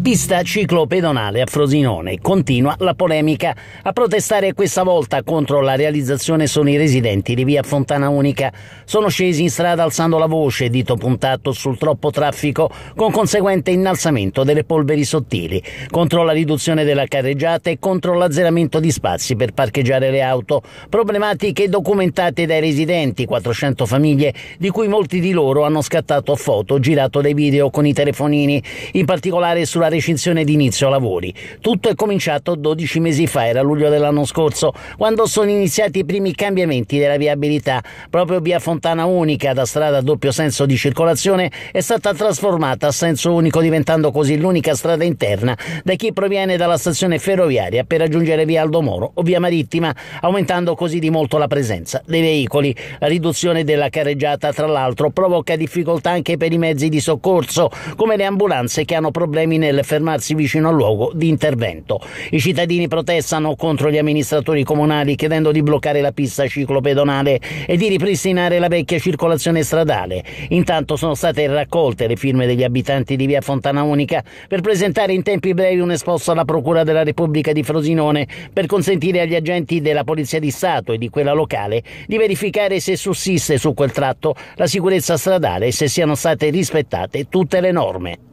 Pista ciclopedonale a Frosinone. Continua la polemica. A protestare questa volta contro la realizzazione sono i residenti di via Fontana Unica. Sono scesi in strada alzando la voce, dito puntato sul troppo traffico, con conseguente innalzamento delle polveri sottili, contro la riduzione della carreggiata e contro l'azzeramento di spazi per parcheggiare le auto. Problematiche documentate dai residenti, 400 famiglie, di cui molti di loro hanno scattato foto, girato dei video con i telefonini. In particolare sulla la recinzione di inizio lavori. Tutto è cominciato 12 mesi fa, era luglio dell'anno scorso, quando sono iniziati i primi cambiamenti della viabilità. Proprio via Fontana Unica, da strada a doppio senso di circolazione, è stata trasformata a senso unico, diventando così l'unica strada interna da chi proviene dalla stazione ferroviaria per raggiungere via Aldo Moro o via Marittima, aumentando così di molto la presenza dei veicoli. La riduzione della carreggiata, tra l'altro, provoca difficoltà anche per i mezzi di soccorso, come le ambulanze che hanno problemi nel nel fermarsi vicino al luogo di intervento. I cittadini protestano contro gli amministratori comunali chiedendo di bloccare la pista ciclopedonale e di ripristinare la vecchia circolazione stradale. Intanto sono state raccolte le firme degli abitanti di via Fontana Unica per presentare in tempi brevi un esposto alla Procura della Repubblica di Frosinone per consentire agli agenti della Polizia di Stato e di quella locale di verificare se sussiste su quel tratto la sicurezza stradale e se siano state rispettate tutte le norme.